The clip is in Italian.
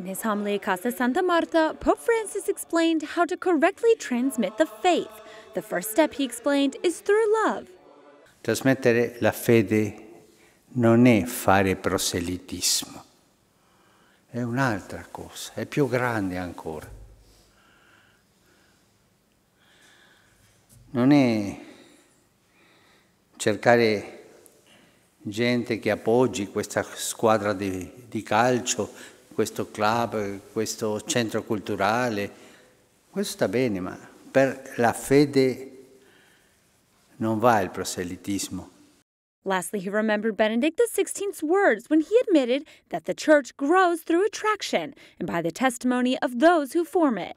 In his homily at Casa Santa Marta, Pope Francis explained how to correctly transmit the faith. The first step, he explained, is through love. Trasmettere la fede non è fare proselitismo, è un'altra cosa, è più grande ancora. Non è cercare gente che appoggi questa squadra di, di calcio questo club, questo centro culturale, questo sta bene, ma per la fede non va il proselitismo. Lastly, he remembered Benedict XVI's words when he admitted that the church grows through attraction and by the testimony of those who form it.